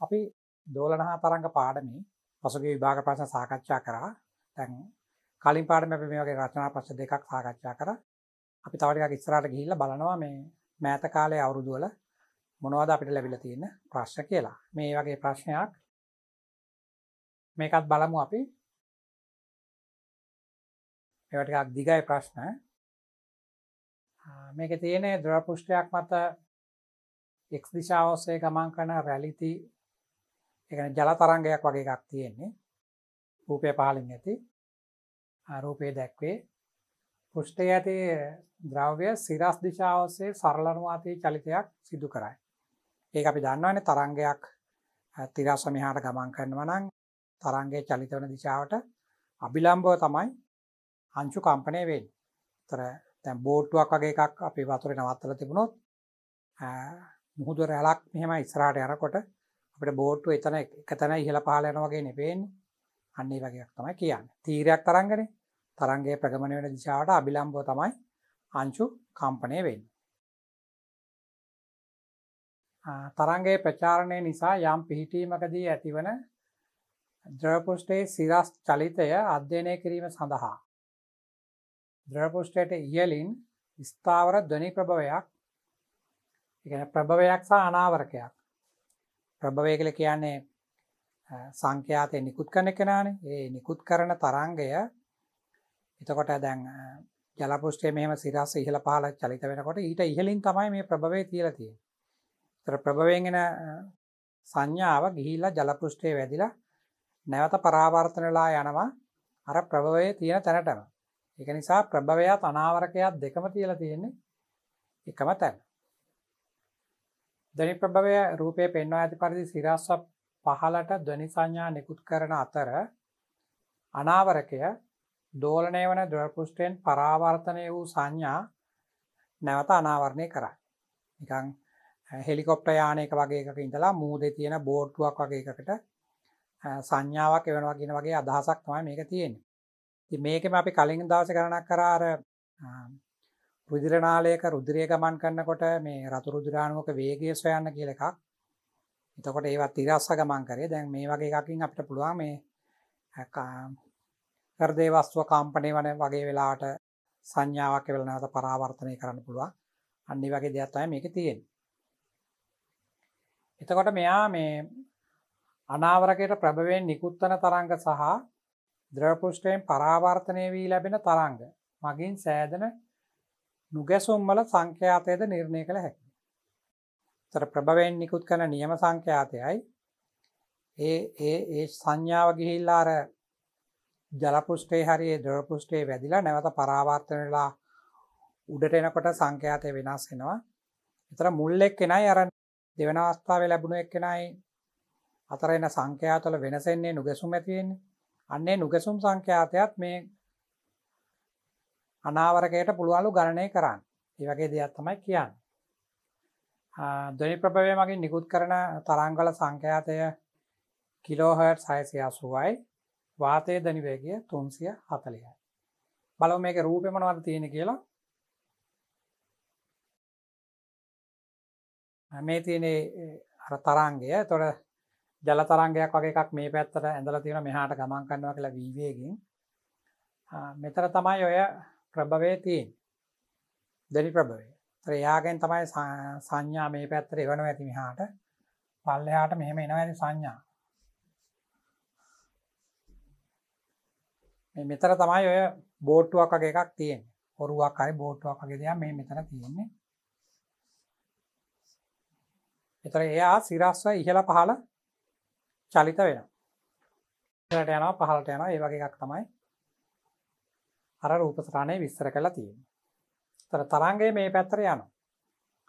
අපි දෝලනහා තරංග පාඩමේ පසුගිය විභාග ප්‍රශ්න සාකච්ඡා කරා. දැන් කලින් පාඩමේ අපි මේ වගේ රචනා ප්‍රශ්න දෙකක් සාකච්ඡා කරා. අපි තව ටිකක් ඉස්සරහට ගිහිල්ලා බලනවා මේ මෑත කාලයේ අවුරුදු වල මොනවද අපිට ලැබිලා තියෙන ප්‍රශ්න කියලා. මේ වගේ ප්‍රශ්නයක් මේකත් බලමු අපි. ඒවා ටිකක් දිගයි ප්‍රශ්න. මේකේ තියෙන දොරපුෂ්ඨයක් මත එක්ස් දිශාව ඔස්සේ ගමන් කරන රැලිති එකන ජල තරංගයක් වගේ එකක් තියෙන්නේ රූපය පහලින් ඇති රූපය දැක්වේ පෘෂ්ටය ඇති ද්‍රව්‍ය සිරස් දිශාවසේ සරලනුවාතය චලිතයක් සිදු කරයි ඒ අපි දන්නවන තරංගයක් තිරස් සමිහාට ගමන් කරනවනං තරන්ගේ චලිතවන දිශාවට අභිලම්බව තමයි අංචු කම්පනය වෙන් තර තැම් බෝට්ටුවක් වගේ එකක් අපි වතුර නවත්තල තිබුණොත් මුහුදුර ඇලක් මෙහෙම ඉස්රාට යනකොට අපට බෝට්ටු එතන එක තැන ඉහළ පහල යන වගේ නෙපේන්නේ අන්නේ වගේයක් තමයි කියන්න තීරයක් තරංගන තරන්ගේ ප්‍රගමණය වෙන දිශාවට අභිලම්බෝ තමයි අංශු කම්පනය වෙන්න තරන්ගේ ප්‍රචාරණය නිසා යම් පිහිටීමකදී ඇතිවන ද්‍රපෘෂ්ටේ සිරස් චලිතය අධ්‍යයනය කිරීම සඳහා. ද්‍රපෘෂ්ටයට ඉහලින් ස්ථාවර ධනි ප්‍රභවයක් ප්‍රභවයක් සහ අනාවරකයක් ප්‍රභවය කියලා කියන්නේ සංඛ්‍යාතය නිකුත් කරන කෙනානේ. ඒ නිකුත් කරන තරංගය එතකොට දැන් ජල පෘෂ්ඨයේ මෙහෙම සිරස් ඉහළ පහළ චලිත වෙනකොට ඊට ඉහළින් තමයි මේ ප්‍රභවය තියලා තියෙන්නේ. ඒතර ප්‍රභවයෙන් එන සංඥාව ගිහිලා ජල පෘෂ්ඨයේ වැදිලා නැවත පරාවර්තන වෙලා යනවා අර ප්‍රභවයේ තියෙන තැනටම. ඒක නිසා ප්‍රභවයත් අනාවරකයත් දෙකම තියලා තියෙන්නේ එකම තැන. ධනි ප්‍රභවය රූපය පෙන්වා ඇති පරිදි සිරස්ව පහලට ධනි සංඥා නිකුත් කරන අතර අනාවරකය දෝලනය වන ද්‍රපෘෂ්ටයෙන් පරාවර්තනය වූ සංඥා නැවත අනාවරණය කරයි. නිකං හෙලිකොප්ට යානයක වගේ එකක ඉඳලා මූදේ තියෙන බෝට්ටුවක් වගේ එකකට සංඥාවක් එවනවා කියන වගේ අදහසක් තමයි මේක තියෙන. ති මේකම අපි කලින් දවස කරනක් කරාර රුදිරනාලයක රුදිරය ගමන් කරන්නකොට මේ රතු රුදිරාණුවක වේගය සොයන්න කියලා එකක්. එතකොට ඒවත් තිරස්ස ගමන් කරේ. දැන් මේ වගේ එකකින් අපිට පුළුවන් මේ හෘදේ වස්තුව කම්පණය වන වගේ වෙලාවට සංඥාවක් වෙලා නැවත පරාවර්තනය කරන්න පුළුවන්. අන්න ඒ වගේ දෙයක් තමයි මේකේ තියෙන්නේ. එතකොට මෙයා මේ අනාවරකයට ප්‍රභවයෙන් නිකුත් වන තරංග සහ ද්‍රව පෘෂ්ඨයෙන් පරාවර්තනය වී ලැබෙන තරංග මගින් සෑදෙන නුගැසුම්වල සංඛ්‍යාතයද නිර්ණය කළ හැකි. තර ප්‍රභවයෙන් නිකුත් කන නියම සංඛ්‍යාතයයි ඒ ඒ ඒ සංඥාව ගිහිල්ලාර ජලපුෂ්ටේ හරියේ දොරපුෂ්ටේ වැදිලා නැවත පරාවර්තන වෙලා උඩට එනකොට සංඛ්‍යාතය වෙනස් වෙනවා. එතර මුල් එක්කෙනයි අර දෙවන අවස්ථාවේ ලැබුණු එක්කෙනයි අතර එන සංඛ්‍යාතවල වෙනසෙන්නේ නුගැසුම් ඇති වෙන්නේ. අන්නේ නුගැසුම් සංඛ්‍යාතයත් මේ අනාවරකයට පුළුවන්ලු ගණනය කරන්න ඒවගේ දෙයක් තමයි කියන්න. දොනි ප්‍රභවය මගින් නිකුත් කරන තරංගල සංඛ්‍යාතය කිලෝහර් සයිසිය අසුවයි වාතය දනිවේගිය තුන්සිය හතලියයි. බලව මේක රූපෙමනවද තියෙන කියලා මේ තියනේ තරංගය තොට ජල තරංගයක් වගේ එකක් මේ පැත්තට ඇඳල තියෙන මෙහාට ගමන් කන්නවා කියලා වීවේගෙන් මෙතර තමයි ඔය ප්‍රභවය තියෙන් දැඩි ප්‍රභවය ත්‍රයාගෙන් තමයි සංඥා මේ පැත්තර එවන ඇති මෙහාට පල්ලයාට මෙහෙම එනවා ඇති සංඥා මෙතර තමයි ඔය බෝට්ටුවක් වගේ එකක් තියෙන් හොරුවක් අරි බෝට්ටුවක් වගේ දෙයක් මේ මෙතර තියෙන්නේ එතර එයා සිරස්ව ඉහළ පහළ චලිත වෙන ට යනවා පහලට යනවා ඒ වගේ එකක් තමයි අර රූපසරණය විස්තර කලා තියෙන. තර තරංගේ මේ පැත්තර යනු.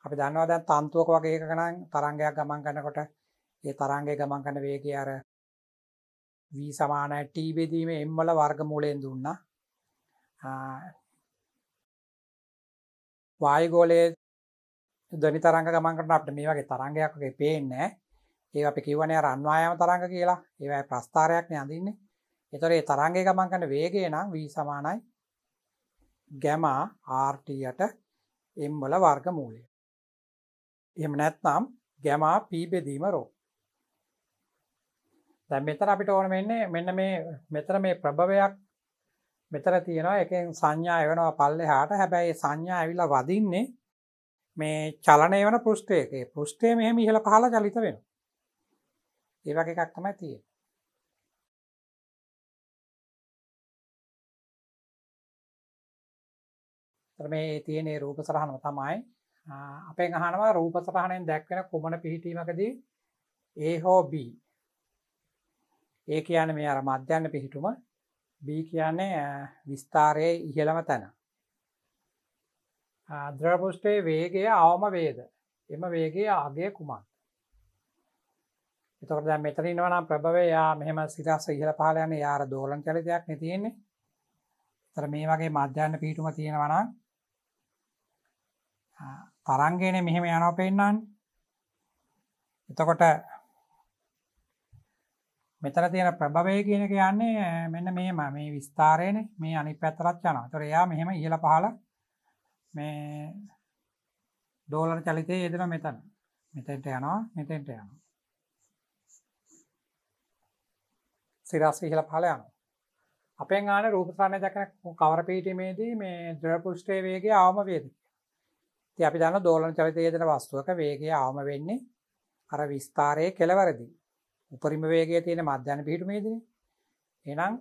අපි දන්නවා දැන් තන්තුවක වගේ එකකනම් තරංගයක් ගමන් කන්නකොට ඒ තරංගේ ගමන් කන වේගය අර වී සමාන ටී බෙදීම එම්වල වර්ගමූලයෙන් දුන්නා වායගෝලයේ දනි තරංග ගමන් කරන අපට මේ වගේ තරංගයක් වගේ පේන්නේ ඒ අපි කිවනේ රන්වායම තරංග කියලා ඒවයි ප්‍රස්ථාරයක් නේ අඳින්නේ එතකොට මේ තරංගේ ගමන් කරන වේගය නම් v සමානයි ගැමා ආර්ටයට එම්වල වර්ගමූලය. එම නැත්නම් ගැමා පීබෙදීම රෝ. දැ මෙතර අපිට ඕන මෙන්නේ මෙන්න මේ මෙතර මේ ප්‍රභවයක් මෙතර තියෙනවා එකෙන් සංඥා එවනවා පල්ලෙ හාට හැබැයි සංඥා ඇවිල වදින්නේ මේ චලනය වන පෘෂ්ටයක පෘෂ්ටේ මෙහම ඉහළ පහල චලිත වෙන ඒවගේ එකක් තමයි තියෙන තර මේ තියනේ රූප සරහනම තමයි අපේ අහනවා රූප සරහණයෙන් දැක්වෙන කුමන පිහිටීමකදී ඒ හෝ B ඒ කියන මේ අර මධ්‍යන්න පිහිටුම B කියන්නේ විස්ථාරයේ ඉහළම තැන ද්‍රපෘෂ්ටයේ වේගය අවම වේද එම වේගේ අගේ කුමන් එතකොට දැන් මෙතන ඉන්නවනම් ප්‍රභවය යා මෙහෙම සිරස ඉහළ පහළ යන යාර දෝලන චලිතයක් නේ තියෙන්නේ. ඒතර මේ වගේ මධ්‍යන්න පිහිටුම තියෙනවා නම් තරංගයන මෙහෙම යනෝ පෙන්න්නන් එතකොට මෙතර තියෙන ප්‍රභවය කියනක යන්නේ මෙන්න මේම මේ විස්ථාරයන මේ අනි පැතරත් යන තොර එයා මෙහෙම ඉහල පහල මේ දෝලර චලිතය යෙදෙන මෙතන මෙතෙන්ට යනවා මෙතෙන්ට යනවා සිරස් ඉහල පහල යනවා අපේ ආන රූපසානය දැකන කවර පිටීමේදී මේ ද්‍රපුෂ්ටේ වේගේ ආම වේදී ඉතින් අපි දන්නවා දෝලන චලිතය යෙදෙන වස්තුවක වේගය ආවම වෙන්නේ අර විස්තරයේ කෙලවරදී. උපරිම වේගය තියෙන මධ්‍යන පිහිටුමේදීනේ. එහෙනම්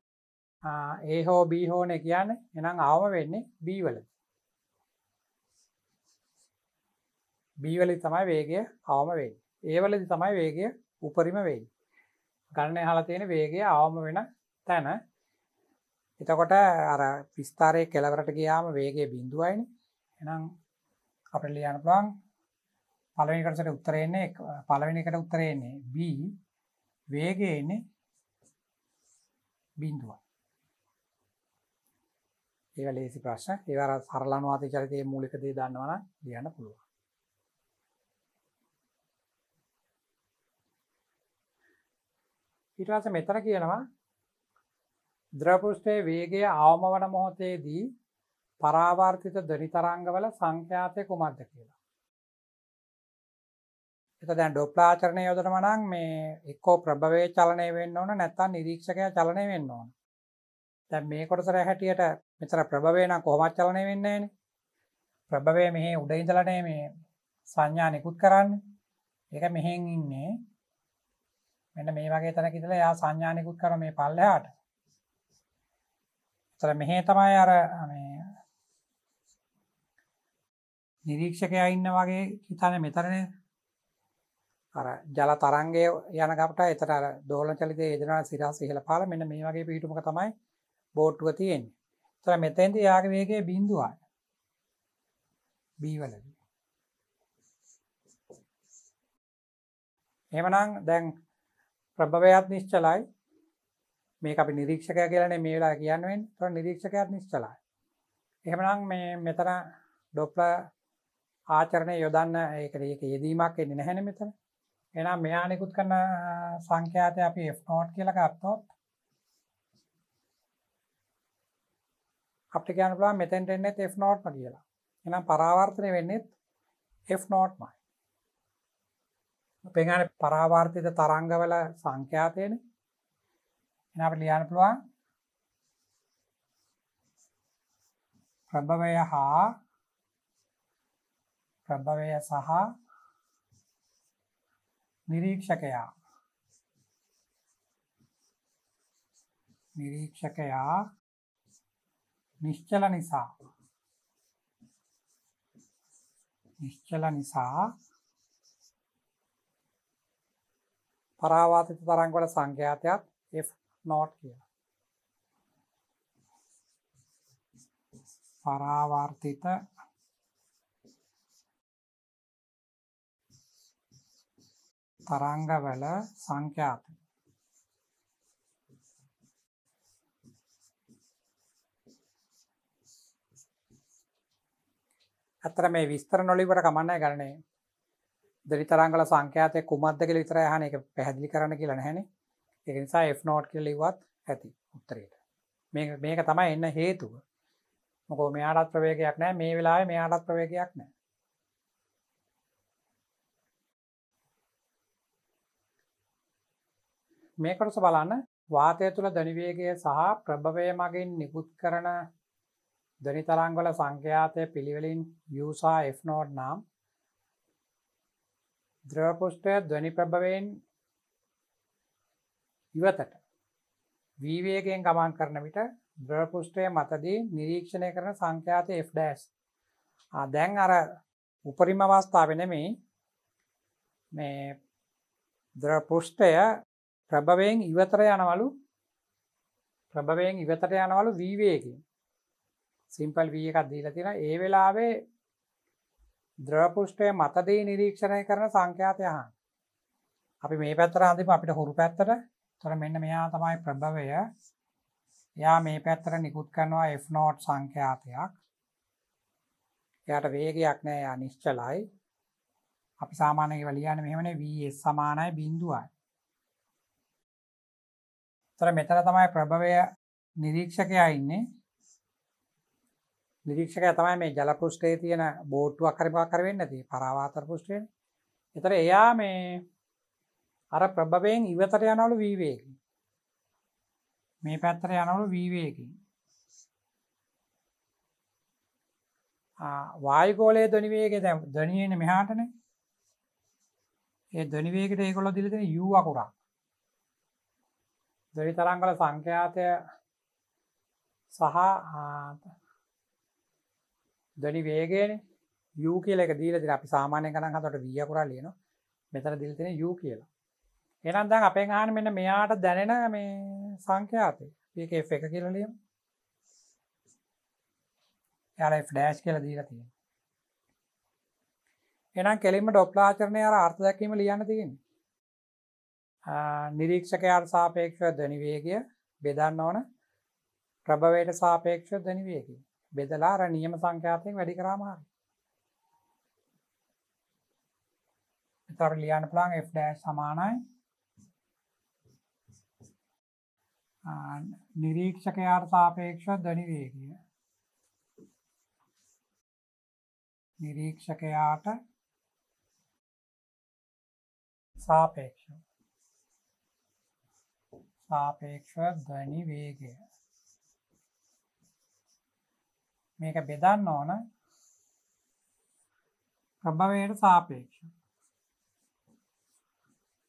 A හෝ B හෝනේ කියන්නේ. එහෙනම් ආවම වෙන්නේ B වල. B වලදී තමයි වේගය ආවම වෙන්නේ. A වලදී තමයි වේගය උපරිම වෙන්නේ. ගණනය අහලා තියෙන වේගය ආවම වෙන තැන. එතකොට අර විස්තරයේ කෙලවරට ගියාම වේගය බිඳුවයිනේ. එහෙනම් අපට ලියන්න පුළුවන් පළවෙනිකටට උත්තරයන්නේ පළවෙනිකට උත්තරයන්නේ B වේගයන්නේ බින්දුව ඒ ලේසි ප්‍රශ්න ඒවර සරලනුවාති චරිතය මූලිකදේ දන්නවන ලියන්න පුළුව ඉටවාස මෙතර කියනවා ද්‍රපෘෂ්ටය වේගය අවමවන මොහොතේදී පරාවර්තිත ධනිතරංගවල සංඛ්‍යාතය කුමක්ද කියලා. එක දැන් ඩොප්ලාචරණය යොදනම නම් මේ එක්කෝ ප්‍රභවයේ චලනය වෙන්න ඕන නැත්නම් නිරීක්ෂකයා චලනය වෙන්න ඕන. දැන් මේ කොටසර හැටියට මෙතන ප්‍රභවය නම් කොහොමවත් චලනය වෙන්නේ නැහැනේ. ප්‍රභවය මෙහි උඩ ඉඳලානේ මේ සංඥා නිකුත් කරන්නේ. ඒක මෙහෙන් ඉන්නේ මෙන්න මේ වගේ තැනක ඉඳලා එයා සංඥා නිකුත් කරන මේ පල්ලෙහාට. ඒතර මෙහි තමයි අර මේ නිරීක්ෂකයා ඉන්න වගේ හිතන්නේ මෙතනනේ අර ජල තරංගය යන කපට එතන අර දෝලන චලිතයේ යෙදෙනවා සිරස් ඉහළ පහළ මෙන්න මේ වගේ පිහිටුමක තමයි බෝට්ටුව තියෙන්නේ. ඒතර මෙතෙන්දී යාගේ වේගය 0යි. B වලදී. එහෙමනම් දැන් ප්‍රභවයත් නිශ්චලයි. මේක අපි නිරීක්ෂකයා කියලානේ මේ වෙලාවේ කියන්න වෙන්නේ. ඒතර නිරීක්ෂකයාත් නිශ්චලයි. එහෙමනම් මේ මෙතන ඩොප්ලර් ආචරණය යොදන්න ඒකට යෙදීමක් එන්න නැහැන මෙතන එනම් මෙයානෙකුත් කරන සංඛ්‍යාතය අපි Fනෝට් කියලක අත්තොත් අපි කියන පුලා මෙතැන්ට එන්නෙත් Fනෝට්ම කියලා එනම් පරාවර්තනය වෙන්නෙත් Fනෝට්මයි පෙගන පරාවර්තිත තරංගවල සංඛ්‍යාතයන එන අපට ලියන්න පුළුවන් ප්‍රභවය හා ප්‍රභවය සහ නිරීක්ෂකයා නිරීක්ෂකයා නිශ්චල නිසා නිශ්චල නිසා පරාවාතිත තරංගවල සංඛ්‍යාතයක් F not කියලා. පරාවර්තිත තරංගවල සංඛ්‍යාත ඇත්තට මේ විස්තර නොලිවට කමන්නෑ කරනේ දෙරි තරංගල සංඛ්‍යාතය කුමක්ද කියලා විතරයි අහන්නේ ඒක පැහැදිලි කරන්න කියලා නැහැනේ ඒක නිසා F not කියලා ලිව්වත් ඇති උත්තරේට මේක මේක තමයි එන්න හේතුව මොකෝ මෙයාටත් ප්‍රවේගයක් නැහැ මේ වෙලාවේ මෙයාටත් ප්‍රවේගයක් නැහැ මේ කොටස බලන්න වාතය තුළ ධනිවේගය සහ ප්‍රභවය මගින් නිකුත් කරන ධනිතරංගවල සංඛ්‍යාතය පිළිවෙලින් යසා F නෝඩ් නම් ද්‍රවපුෂ්ටය ධනි ප්‍රභවයෙන් ඉවතට වීවේගයෙන් ගමන් කරන විට ද්‍රවපුෂ්ටය මතදී නිරීක්ෂණය කරන සංඛ්‍යාත Fඩස් දැන් අර උපරිම අවස්ථාව නෙමේ මේ ද්‍රපෘෂ්ටය ප්‍රභවයෙන් ඉවතර යනවලු ප්‍රභවයෙන් ඉවතට යනවලු වීවේකින් සිම්පල් වී එකක් දීලා තියෙන ඒ වෙලාවේ ද්‍රවපුෂ්ටය මතදී නිරීක්ෂණය කරන සංඛ්‍යාතය හා අපි මේ පැත්තර අඳම අපිට හුරු පැත්තට තොර මෙන්න මෙයා තමයි ප්‍රභවය යා මේ පැත්තර නිකුත් කරනවා F නෝට් සංඛ්‍යාතයක් යට වේගයක් නෑ යා නිශ්චලයි අපි සාමානයක වලියන්න මෙහමන වස් සමානයි බින්දුවයි තර මෙතන තමයි ප්‍රභවය නිරීක්ෂකයා ඉන්නේ නිරීක්ෂකය තමයි මේ ජලපෘෂ්ටේ තියෙන බෝට්ටුවක් කරපා කරවෙන්න ති පරාවාතර පෘෂ්ටයෙන් එතර එයා මේ අර ප්‍රභවයෙන් ඉවතර යනවලු වීවේකි මේ පැත්තර යනවලු වීවේකින් වායකෝලය දොනිවේග දැ දනියෙන මෙහාටන ඒ දොනිවේකට ඒකොල දිලදෙන යූ අකුරා දෙවි තරංගල සංඛ්‍යාතය සහ දනි වේගෙන ය කියල එක දීල දිර අපි සාමානය කනන් හතට විය කුරා ලියන මෙතන දිල්තින ය කියලා එනම් දැන් අපේ හන මෙන්න මෙයාට දැනෙන මේ සංඛ්‍යාතය ඒක එක කියලලියම් යාලයි ෆ්ලෑස්් කියල දීර තියෙන එනම් කෙලින්ම ඩොප්ලාචරණය අර අර්ථ දැකීම ලියන්න තියෙන්නේ නිරීක්ෂකයාට සාපේක්ෂව ධනිවේගය බෙදන්න ඕන ප්‍රභවයට සාපේක්ෂව ධනිවේගය බෙදලා අර නියම සංඛ්‍යාතයෙන් වැඩි කරාම හරි. ඒතර ලියන්න පුළුවන් f dash සමානයි නිරීක්ෂකයාට සාපේක්ෂව ධනිවේගය නිරීක්ෂකයාට සාපේක්ෂව සාපේක්ෂව ගනි වේගය මේක බෙදන්න ඕන ප්‍රභවයට සාපේක්ෂ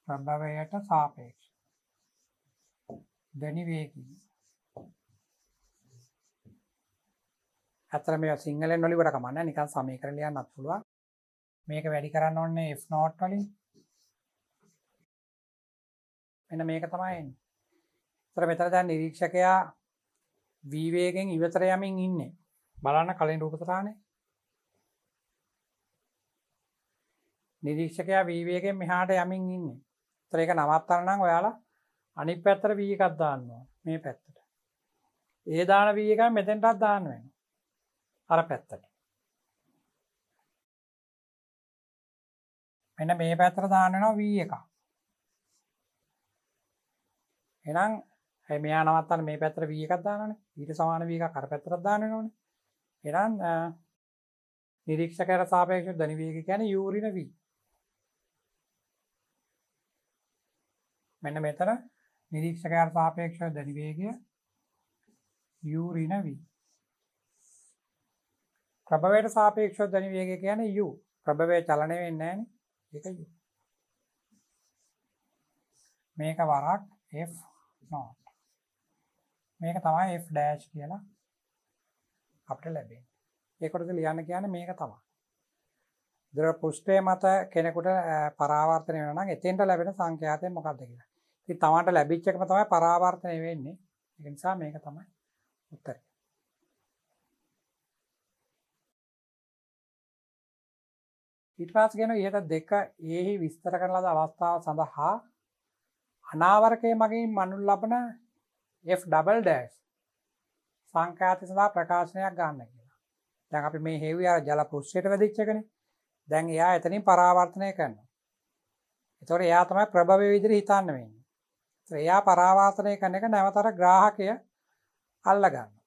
ප්‍රභවයට සාපේක්ෂ ගනි වේගී ඇතර මේ සිංහලෙන් නොලිවට කමන්න නිකන් සමී කරලයන්න අත්තුළුව මේක වැඩි කරන්න ඔන්නේ F නෝට් වලින් මෙන මේක තමයින්නේ තර මෙතර දැන් නිරීක්ෂකයා වීවේගෙන් ඉවතර යමින් ඉන්නේ බලන්න කලින් රූපතරාණය නිරීක්ෂකයා වීවේගෙන් මෙහාට යමින් ඉන්නේ ත්‍රේක නවත්තරනම් ඔයාලා අනි පැත්තර වී එකක් දාන්නවා මේ පැත්තට ඒ දාන වී එක මෙතෙන්ටත් දාන්න වෙන අර පැත්තට එන්න මේ පැත්තර දාන්නනවා වී එක එනම් ඇයි මෙයා නවත්තන්න මේ පැතර වී එකක් දානන ඊට සමාන වීක කර පැත්තරක් දානනවන එරන් නිරීක්ෂකර සාපේක්ෂ ධනිවේක ගැන යූරින වී මෙන්න මෙතර නිරීක්ෂකයාර සාපේක්ෂ ධනිවේගය යූරින වී ප්‍රභවයට සාපේක්ෂ ධනිවේග කියන යු ප්‍රභවය චලනය වෙන්න එක මේක වරක් F නෝට මේක තමයි F ඩෑ් කියලා අපට ලැබේ ඒකොටද ලියන්න කියන මේක තමා දුර පුෂ්ටේ මත කෙනෙකුට පරාවර්තනය වන එතෙන්ට ලැබෙන සංඛ්‍යාතය මොකක්ද කියලා ති තමට ලැබිච්චකම තමයි පරාවර්තනය වෙන්නේ නිසා මේක තමයි උත්තර ඉටවාස් ගෙන ඉහට දෙක ඒහි විස්තර කරලද අවස්ථාව සඳහා අනාවරකය මගින් මනුල් ලබන F ඩබල් ඩෑස් සංඛ්‍යාති සඳහා ප්‍රකාශනයක් ගන්න කියලා. දැන් අපි මේ හේවි අර ජල පෘෂ්ඨයට වැදිච්ච එකනේ. දැන් එයා එතනින් පරාවර්තනය කරනවා. ඒතකොට එයා තමයි ප්‍රභවයේ විදිහට හිතන්න වෙන්නේ. ඒතකොට එයා පරාවර්තනය කරන එක නැවතර ග්‍රාහකය අල්ලා ගන්නවා.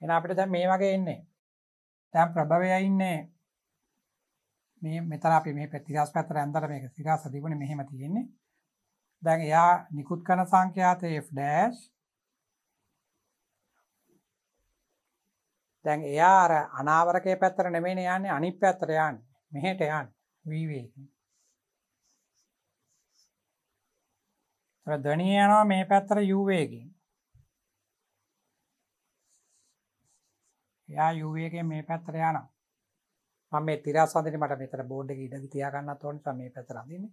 එහෙනම් අපිට දැන් මේ වගේ ඉන්නේ. දැන් ප්‍රභවය ඉන්නේ මේ මෙතන අපි මේ ප්‍රතිරාස් පැත්තට ඇන්දලා මේක සිරාස දිවුනේ මෙහෙම තියෙන්නේ. දැන් එයා නිකුත් කරන සංඛ්‍යාත f dash දැන් එයා අර අනාවරකයේ පැත්තට නෙමෙයිනේ යන්නේ අනිත් පැත්තට යන්නේ මෙහෙට යන්නේ vv එකෙන් ධනිය යනවා මේ පැත්තට u වේගෙන් එයා u එකෙන් මේ පැත්තට යනවා මම මේ තිරස් අඳින්නේ මට මෙතන බෝඩ් එක ඉඩ තියා ගන්නත් ඕනේ තමයි මේ පැත්තට අඳින්නේ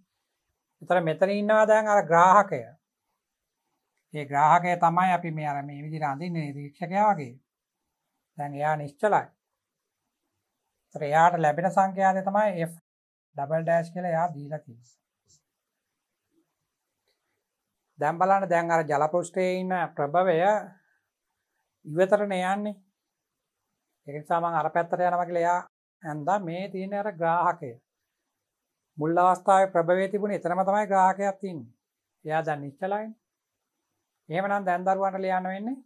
එතර මෙතන ඉන්නවා දැන් අර ග්‍රාහකය ඒ ග්‍රාහකය තමයි අපි මේ අර මේ විදි රඳින්න නිරීක්ෂකයා වගේ දැන් එයා නිශ්චලයි ත්‍රයාට ලැබෙන සංඛ්‍යාද තමයි F ඩබල් ඩෑස් කියලා එයා දීලා තියෙන්නේ දැන් බලන්න දැන් අර ජලපෘෂ්ඨයේ ඉන්න ප්‍රභවය ඉවතරන යන්නේ ඒක නිසා මම අර පැත්තට යනවා කියලා එයා ඇන්දා මේ තියෙන අර ග්‍රාහකය මුල් අවස්ථාව ප්‍රභවේ තිබුණ එතනම තමයි ග්‍රාහකයක් තින් එයා දැන් නිශ්චලයින් එහෙමනම් දැන්දරුවන්ට ලියන්න වෙන්නේ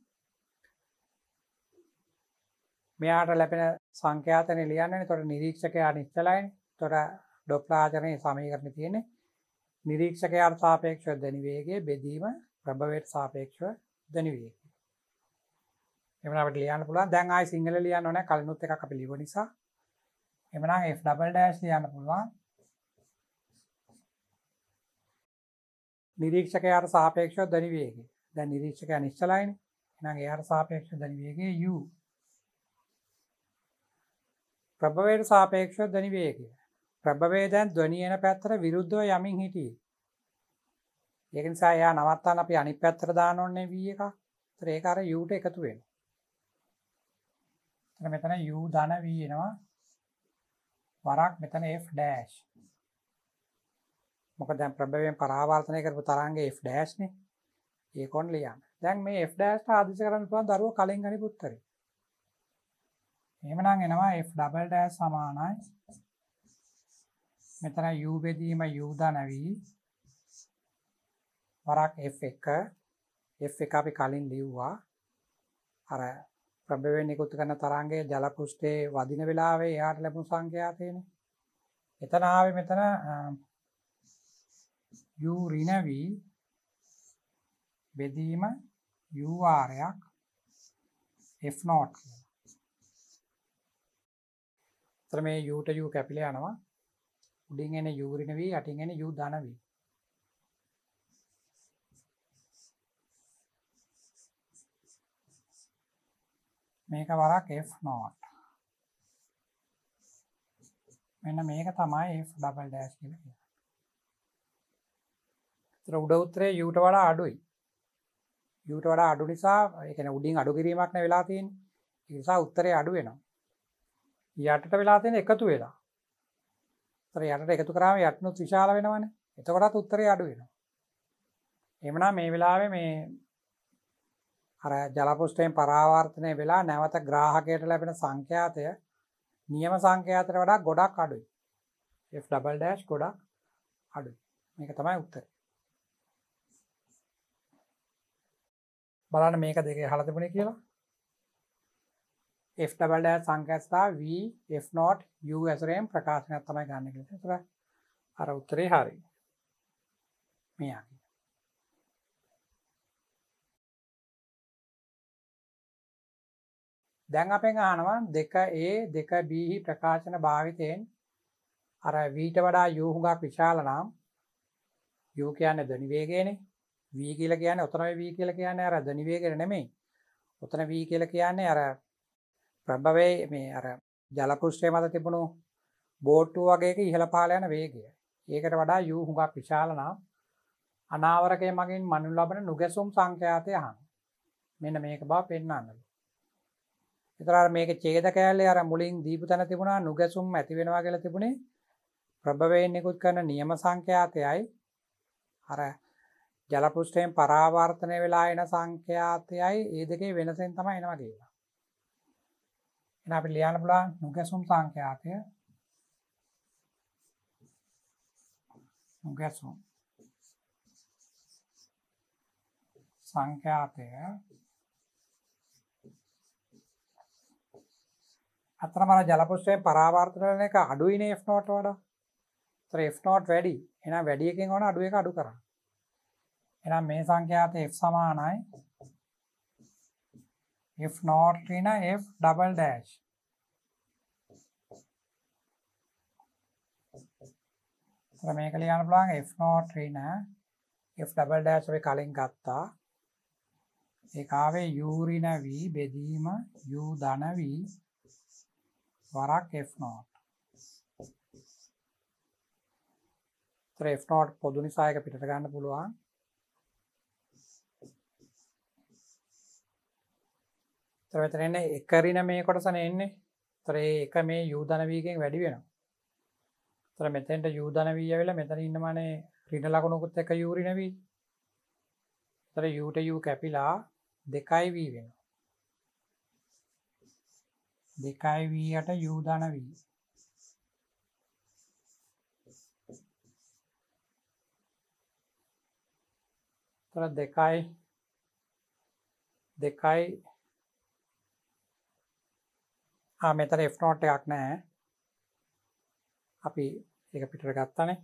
මෙයාට ලැබෙන සංඛ්‍යාතනය ලියන්නේ තොට නිරීක්ෂකයා නිශ්චලයින් තොට ඩොප්ලාජනය සමීකරණ තියෙන නිරීක්ෂකයාට සාපේක්ෂව දැනිවේගේ බෙදීම ප්‍රභවයට සාපේක්ෂව දැනිවේ එමට ලියන්න පුළන් දැන් ආයි සිංහල ලියන්න ඕන කලනුත් එක අපි ලිව නිසා එමනම් F ඩබල් ඩෑස් ලියන්න පුළුවන් නිරීක්ෂකයාට සාපේක්ෂව ධනිවේගය. දැන් නිරීක්ෂකයා නිශ්චලයිනේ. එහෙනම් එයාට සාපේක්ෂව ධනිවේගය u. ප්‍රභවයට සාපේක්ෂව ධනිවේගය. ප්‍රභවය දැන් ධ්වනි එන පැත්තට විරුද්ධව යමින් හිටියේ. ඒක නිසා එයා නවත්තන්න අපි අනිත් පැත්තට දාන්න ඕනේ v එකක්. ඒතර ඒක අර u ට එකතු වෙනවා. එතන මෙතන u ධන v එනවා. වරක් මෙතන f- මොක දැන් ප්‍රභවෙන් පරාවර්තනය කරපු තරන්ගේ F ඩෑස්නේ ඒකොන් ලියන්න දැන් මේ F ඩෑස්ට ආදිශ කරන්න පුළුවන් දරුව කලින් ගනි පුත්තර එහෙමනම් එනවා F ඩබල් ඩෑස් සමානයි මෙතන U බෙදීම U දනවී වරක් F එක F එක අපි කලින් ලිව්වා අර ප්‍රභවෙන් නිකුත් කරන තරංගයේ ජල පෘෂ්ඨයේ වදින වෙලාවේ එයාට ලැබුණු සංඛ්‍යාව තියෙන්නේ. එතන ආවේ මෙතන යූරින වී බෙදීම යූවාරයක් F නෝට් තර මේ යුට යු කැපිල යනවා උඩින් එන යූරින වී අටින් එන යු දන වී මේක වරක් F නෝට් මෙන්න මේක තමයි F ඩබල් ඩෑස් කියලා තර උඩ උත්‍රේ යුට වඩා අඩුයි යුට වඩා අඩු නිසා එකන උඩින් අඩු කිරීමක්න වෙලාතියෙන් නිසා උත්තරේ අඩු වෙනවා යටට වෙලාතියෙන එකතු වෙලා තර යට එකතු කරාම යටනුත් විශාල වෙනවන එතකොටත් උත්තරේ අඩු වෙනවා එමනා මේ වෙලාවේ මේ අර ජලපුෂ්ටයෙන් පරාවර්තනය වෙලා නැවත ග්‍රාහකයට ලැබෙන සංඛ්‍යාතය නියම සංඛ්‍යාතර වඩා ගොඩක් අඩුයි F ඩබල් ඩෑශ් ගොඩක් අඩුයි මේක තමයි උත්තර බලන්න මේක දෙක හලතිබුණ කියලා Fඩබල් සංකස්ථා Vනෝට U ඇසරයෙන් ප්‍රකාශනයක් තමයි ගන්න තර අර උත්තරේ හරි මෙයා දැන් අපෙන් ආනවා දෙක ඒ දෙක බිහි ප්‍රකාශන භාවිතයෙන් අර වීට වඩා යූහුඟක් විශාලනම් යූ කියන්න දනිවේගේනේ වී කියල කියන ඔතනයි වී කියල කියන්නේ අර ධනිවේගෙන නෙමෙයි ඔතන වී කියල කියන්නේ අර ප්‍රභවේ මේ අර ජලපෘෂ්ටය මත තිබුණු බෝට්ටු වගේක ඉහළ පාලයන වේගය ඒකට වඩා යූ හුඟක් විශාලනම් අනාවරකය මගින් මනු ලබන නුගැසුම් සංඛ්‍යාතය හන් මෙන්න මේක බා පෙන්න්නන්නල එතරර මේක චේද කෑල්ලේ අර මුලින් දීපු තැන තිබුණා නුගැසුම් ඇතිවෙනවා කියල තිබුණේ ප්‍රභවයෙන් නිකුත් කරන නියම සංඛ්‍යාතයයි අර ජලපෘෂ්ඨයෙන් පරාවර්තනය වෙලා එන සංඛ්‍යාතයයි ඒ දෙකේ වෙනසෙන් තමයි එනවා කියලා. එහෙනම් අපි ලියන්න පුළුවන් නුගැසුම් සංඛ්‍යාතය. නුගැසුම් සංඛ්‍යාතය අතරමර ජලපෘෂ්ඨයෙන් පරාවර්තනය වෙන එක අඩුයිනේ F0 වඩා. ඒතර F0 වැඩි. එහෙනම් වැඩි එකෙන් ඕන අඩු එක අඩු කරන්න. එහෙනම් මේ සංඛ්‍යාත f සමානයි f not ඍණ f double dash එතන මේක ලියන්න පුළුවන් f not ඍණ f double dash අපි කලින් ගත්තා ඒක ආවේ u ඍණ v බෙදීම u ධන v වරක් f not ත්‍රේ f not පොදු නිසා එක පිටට ගන්න පුළුවන් තරතන එකරින මේ කොටසන එන්නේ තරේ එක මේ යූධනවීකෙන් වැඩි වෙන තර මෙතැන්ට යූධනවීය වෙලා මෙතන ඉන්නමනේ රින ලකුණුකුත් එක යූරිනවී තර යුට යූ කැපිලා දෙකයි වී වෙන දෙකයි වීයට යූධන වී තර දෙකයි දෙකයි ආ මෙතන F නෝට් එකක් නැහැ. අපි ඒක පිටර ගත්තානේ.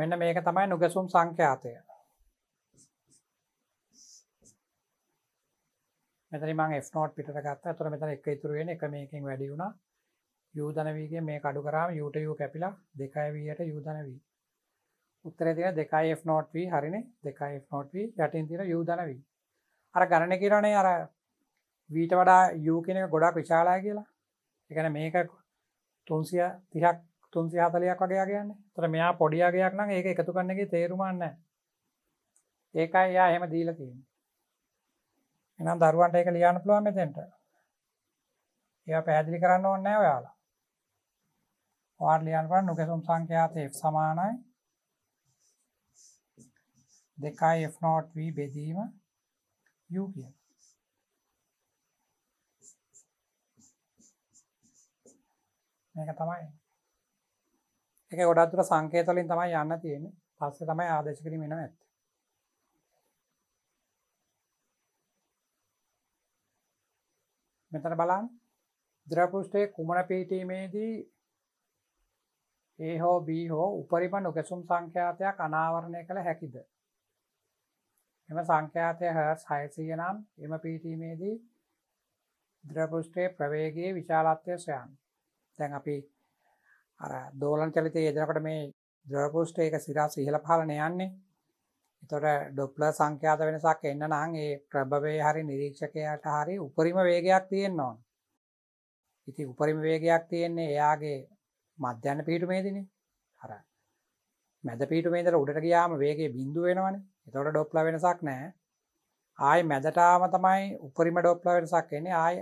මෙන්න මේක තමයි නුගසුම් සංඛ්‍යාතය. මෙතන මම F නෝට් පිටර ගත්තා. ඒතර මෙතන එක ඉතුරු වෙන එක මේකෙන් වැඩි වුණා. U ධන v මේ කඩු කරාම U ට U කැපිලා 2 v යට U ධන v. උත්තරේ තියෙන 2f not v හරිනේ 2f not v යටින් තියෙන u ධන v අර ගණන කරන්නේ අර v ට වඩා u කියන එක ගොඩක් විශාලයි කියලා ඒ කියන්නේ මේක 330ක් 340ක් වගේ යන්නේ. ඒතර මෙයා පොඩි යගයක් නම් ඒක එකතු කරන එකේ තේරුමක් නැහැ. ඒකයි එයා එහෙම දීලා තියෙන්නේ. එහෙනම් දරුවන්ට ඒක ලියන්න පුළුවන් මෙතෙන්ට. ඒවා පැහැදිලි කරන්න ඕනේ නැහැ ඔයාලා. ඔයාලා ලියන්න පුළුවන් නුකසුම් සංඛ්‍යාත f සමානයි දෙකයි F නෝට් V බෙදීම U කියන. මේක තමයි. ඒක ගොඩක් දුර සංකේත වලින් තමයි යන්න තියෙන්නේ. පස්සේ තමයි ආදේශ කිරීම එනවා ඇත්තේ. මෙතන බලන්න ද්‍රපෘෂ්ඨයේ කුමන පිහිටීමේදී ඒ හෝ B හෝ උපරිම නොගැසුම් සංඛ්‍යාතයක් අනාවරණය කළ හැකිද මෙම සංඛ්‍යාතය හර්ස් 600 නම් එම පීටීමේදී ද්‍රවෘෂ්ඨයේ ප්‍රවේගයේ විශාලත්වය සොයන්න. දැන් අපි අර දෝලන චලිතයේ යෙදෙනකොට මේ ද්‍රවෘෂ්ඨයේ එක සිරස් ඉහළ පහළන යන්නේ. එතකොට ඩොප්ලර් සංඛ්‍යාත වෙනසක් එන්න නම් ඒ ප්‍රභවයේ හරි නිරීක්ෂකයාට හරි උපරිම වේගයක් තියෙන්න ඕන. ඉතින් උපරිම වේගයක් තියෙන්නේ එයාගේ මධ්‍යන පිටුමේදීනේ. හරයි. මැද පිටුමේදර උඩට ගියාම වේගේ බිඳු වෙනවන එතවට ඩොප්ල වෙනසක් නෑ ආය මැදටාම තමයි උපරිම ඩොප්ල වෙනසක් එන්නේ ආය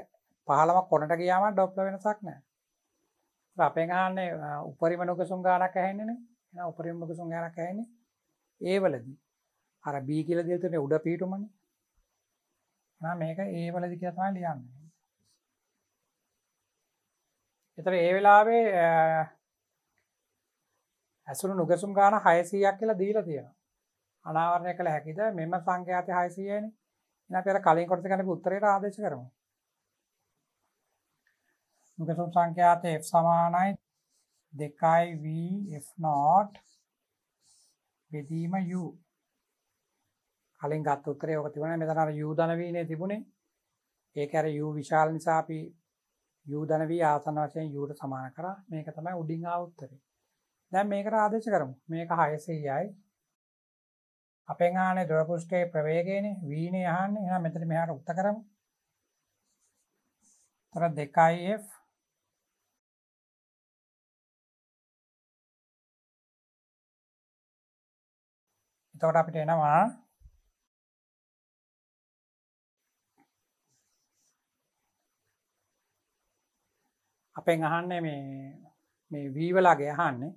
පහළම කොනට ගියාම ඩොප්ල වෙනසක් නෑ අපේ ගහන්නේ උපරිම නොකසුම් ගානක් ඇහෙන්නේන එන උපරිම නොකසුම් ගානක් ඇහෙන්නේ ඒවලදී අර බී කියල දෙතුනේ උඩ පිටුමන මේක ඒවලදි කියතමයි ලියන්න එතර ඒ වෙලාවේ ඇසුරු නුගසුම් ගාන හයසීයක් කියලා දීලා තියෙන අනාවරණය කළ හැකිද මෙම සංඛ්‍යාත හයසීයන එන පෙර කලින් කොටස ගැන උත්තරයට ආදේශ කරමු නුගසුම් සංඛ්‍යාත F සමානයි දෙකයි V F not බෙදීම U කලින් ගත් උත්තරේ ඔක තිබුණා මෙතන අර U ධන V නේ තිබුණේ ඒක අර U විශාල නිසා අපි U ධන V ආසන වශයෙන් U ට සමාන කරා මේක තමයි උඩින් ආ උත්තරේ දැන් මේකට ආදේශ කරමු මේක හයසීයයි අපෙන් ආනේ දොරපුෂ්ටේ ප්‍රවේගයනේ වීනේ අහන්නේ එහෙනම් මෙතන මෙහාට උත්තර කරමු. තර 2f එතකොට අපිට එනවා අපෙන් අහන්නේ මේ මේ v වලගේ අහන්නේ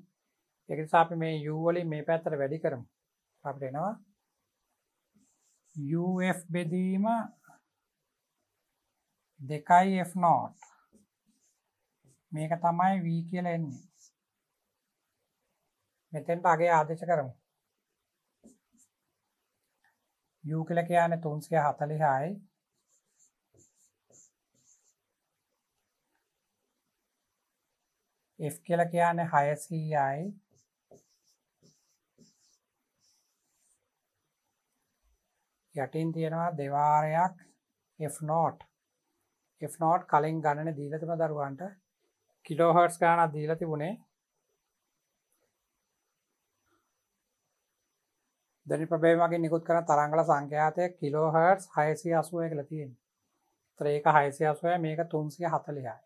ඒක නිසා අපි මේ u වලින් මේ පැත්තට වැඩි කරමු. අපිට එනවා uf බෙදීම 2f0 මේක තමයි v කියලා එන්නේ. මෙතෙන්ට අගේ ආදේශ කරමු. u කියලා කියන්නේ 346යි F කියලා කියන්නේ 600යි යටින් තියෙනවා දෙවාරයක් F0 F0 කලින් ගණන දීලා තිබුණ දරුවන්ට කිලෝහර්ට්ස් ගණනක් දීලා තිබුණේ දැනි ප්‍රබේමගෙන් නිකුත් කරන තරංගල සංඛ්‍යාතය කිලෝහර්ට්ස් 681 කියලා තියෙනවා. ඒතර ඒක 680 මේක 340යි.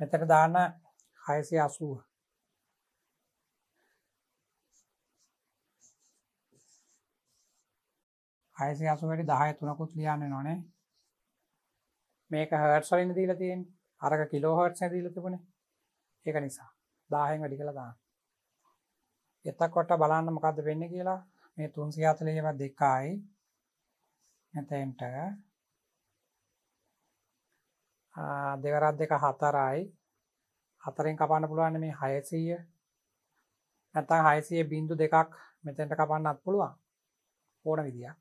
මෙතන දාන්න 680 680 වැඩි 10 තුනකුත් ලියන්න වෙනවනේ මේක හර්ට්ස් වලින් දීලා තියෙන්නේ අරක කිලෝ හර්ට්ස් නේ දීලා තිබුණේ ඒක නිසා 10න් වැඩි කළා දාන්න එතකොට බලන්න මොකද්ද වෙන්නේ කියලා මේ 340 එම දෙකයි එතෙන්ට දෙවරත් දෙක හතරයි හතරෙන් කපන්න පුළුවන් මේ හයසීය නැතන් හයසිය බින්දු දෙකක් මෙතැන්ට කපන්නත් පුළුවන් ඕන විදිියක්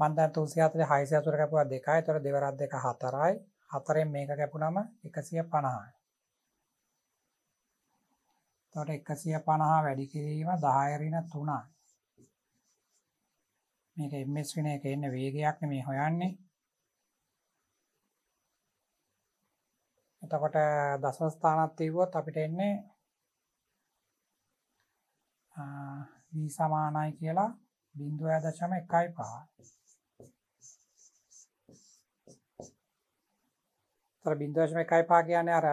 මන්ද තුසිහතරේ හයිසියතුර කැපුවා දෙකයි තොර දෙවරත් දෙක හතරයි හතරෙන් මේක කැපුනම එකසිය පණහායි තොට එකසිය පණහා වැඩි කිරීම දායරින තුනා මේක එම්මස් වෙන එක එන්න වේගයක්න මේ හොයන්නේ එතකොට දසම ස්ථානත් තිබුවත් අපිට එන්නේ වී සමානයි කියලා බිින්දුව දශම එකයි පහ තර බින්දශම එකයි පා කියන අර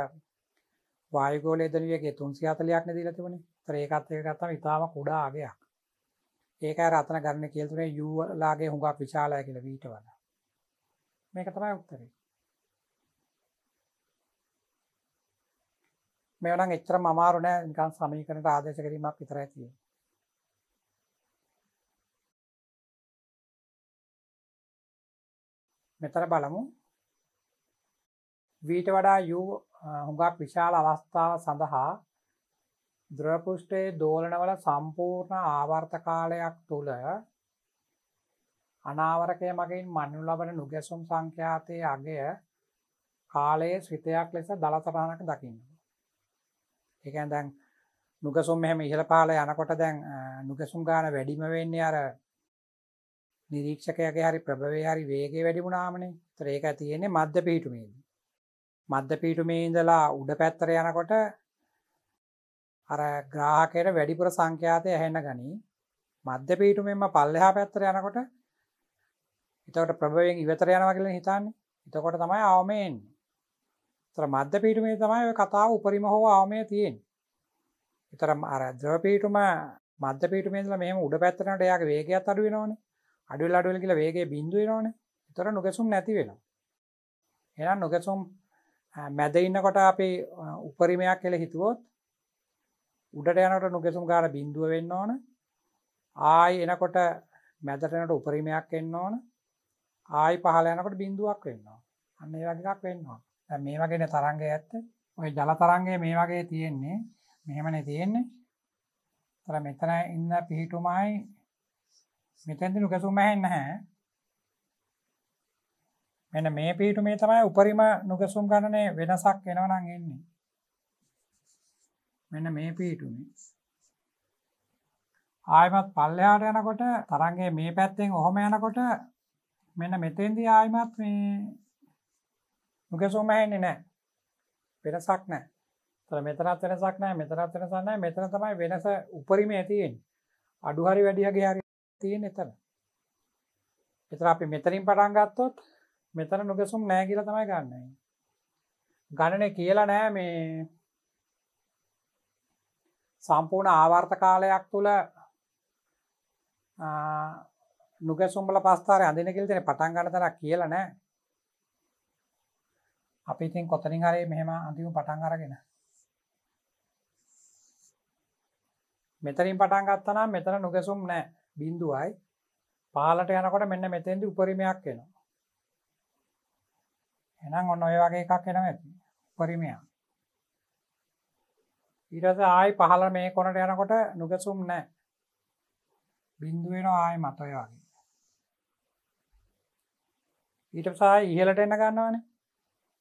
වායගෝල දනුවගේ තුන්සි අතලයක් නදී ලතිබුණ ත්‍රේකත්ය ගත්තම ඉතාම කුඩාගයක් ඒක රතන ගන්න කියල්තුරේ යූලාගේ හුඟක් විශාලය කියල වීට වල මේක තමයි උත්තරේ මේ නම් එච්චරම අමාරු නෑ නිකන් සමීකරණයට ආදේශ කිරීමක් විතරයි තියෙන්නේ. මෙතන බලමු. වීට වඩා U හුඟක් විශාල අවස්ථාව සඳහා ද්‍රව පෘෂ්ඨයේ දෝලනවල සම්පූර්ණ ආවර්ත කාලයක් තුල අනාවරකය මගින් මනු ලබන නුගැසුම් සංඛ්‍යාතයේ අගය කාලයේ ශ්‍රිතයක් ලෙස දල සටහනක දකින්න. එක දැන් නුගසුම් මෙහම ඉහළ පාල යනකොට දැන් නුගසුම් ගාන වැඩිම වෙන්නේ අර නිරීක්ෂකයගේ හරි ප්‍රභවේ හරි වේගේ වැඩිමුණාමනේ තර ඒක තියෙන්නේ මධ්‍ය පිහිටුමේද මධ්‍ය පිහිටුමේ ඉඳලා උඩ පැත්තර යනකොට අර ග්‍රාහකයට වැඩිපුර සංඛ්‍යාතය ඇහෙන්න ගනී මධ්‍ය පිහිටුමෙන්ම පල්ලෙහා පැත්තර යනකොට එතකට ප්‍රභවයෙන් ඉවතර යනවගලෙන හිතන්නේ එතකොට තමයි අවමෙන් තර මධ්‍ය පිටුමේ තමයි ඔය කතාව උපරිම හෝ ආමය තියෙන් එතරම් අර ද්‍රවපීටුම මධ්‍ය පිටුමේදල මෙම උඩ පැත්තනට යාක වේගයක් අඩු වෙනවාන අඩුල් අඩුවල කියලා වේගේ බින්දු වෙනවාන තොර නොගැසුම් නැති වෙනවා එනම් නොගැසුම් මැද ඉන්නකොට අපේ උපරිමයක් කෙළ හිතුවොත් උඩට යනට නොගැසුම් ගාර බින්දුව වෙන්න ඕන ආය එනකොට මැදටනට උපරිමයක් එන්න ඕන ආයි පහල යනකට බින්දුවක් වෙන්නවා අන්න ඒවගේක් වෙන්නවා මේ වගේන තරංගය ඇත්ත ඔය ජල තරංගය මේ වගේ තියෙන්නේ මෙහෙමනේ තියෙන්නේ තර මෙතන ඉන්න පිහිටුමයි මෙතැදි නුකැසුම් ඇහෙන් නැහැ මෙන මේ පිහිටු මේ තමයි උපරිම නුකැසුම් ගණනය වෙනසක් එනවනං එන්නේ මෙන්න මේ පිහිටුනේ ආයමත් පල්ලයාට යනකොට තරන්ගේ මේ පැත්තෙන් ඔහොම යනකොට මෙන්න මෙතෙන්දී ආයමත් මේ මුක සෝම හැන්නේ නෑ වෙනසක් නෑ තර මෙතරත් වෙනසක් නෑ මෙතරත් වෙනසන්න මෙතන තමයි වෙනස උපරිම ඇතියෙන් අඩුහරි වැඩියගේ හරි තියෙන් එතන එතර අපි මෙතරින් පටන්ගත්තොත් මෙතන නොකසුම් නෑ කියල තමයි ගන්න ගණන කියලා නෑ මේ සම්පූර්ණ ආවර්ථ කාලයක් තුළ නුගසුම්බල පස්ථාරය අඳනකිල්තන පටන් ගණතර කියලා නෑ අපි ඉතින් කොතනින් හරේ මෙහෙම අඳම පටන් අරගෙන මෙතරින් පටන් ගත්තනම් මෙතන නුගැසුම් නෑ බින්දුවයි පාලට යනකොට මෙන්න මෙතෙන්දි උපරිමයක් වෙනවා එනම් ඔන්න ඔය වගේ එකක් එනම ඇති උපරිමයක් ඊටස ආයි පහල මේ කොනට යනකොට නුගැසුම් නෑ බින්දුවෙන ආය මතය වගේ ඊට සායි ඉහලට එන්න ගන්නවානේ